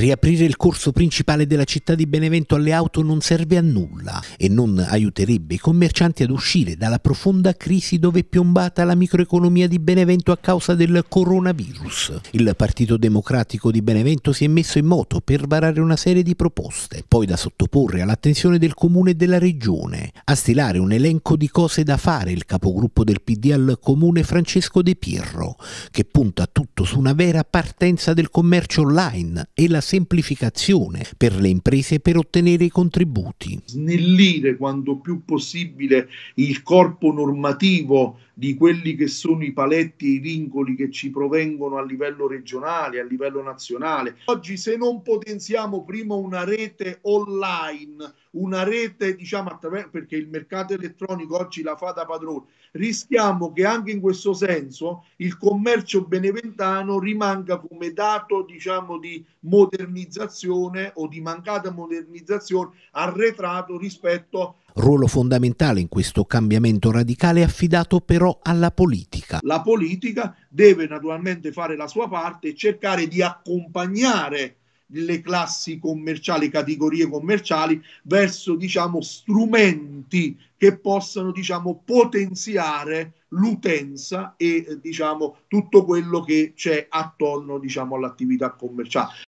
Riaprire il corso principale della città di Benevento alle auto non serve a nulla e non aiuterebbe i commercianti ad uscire dalla profonda crisi dove è piombata la microeconomia di Benevento a causa del coronavirus. Il Partito Democratico di Benevento si è messo in moto per varare una serie di proposte, poi da sottoporre all'attenzione del Comune e della Regione, a stilare un elenco di cose da fare il capogruppo del PD al Comune Francesco De Pirro, che punta tutto su una vera partenza del commercio online e la semplificazione per le imprese per ottenere i contributi. Snellire quanto più possibile il corpo normativo di quelli che sono i paletti e i vincoli che ci provengono a livello regionale, a livello nazionale. Oggi se non potenziamo prima una rete online, una rete diciamo perché il mercato elettronico oggi la fa da padrone, rischiamo che anche in questo senso il commercio beneventano rimanga come dato diciamo di modernità modernizzazione o di mancata modernizzazione arretrato rispetto Ruolo fondamentale in questo cambiamento radicale affidato però alla politica. La politica deve naturalmente fare la sua parte e cercare di accompagnare le classi commerciali, categorie commerciali verso diciamo, strumenti che possano diciamo, potenziare l'utenza e diciamo, tutto quello che c'è attorno diciamo, all'attività commerciale.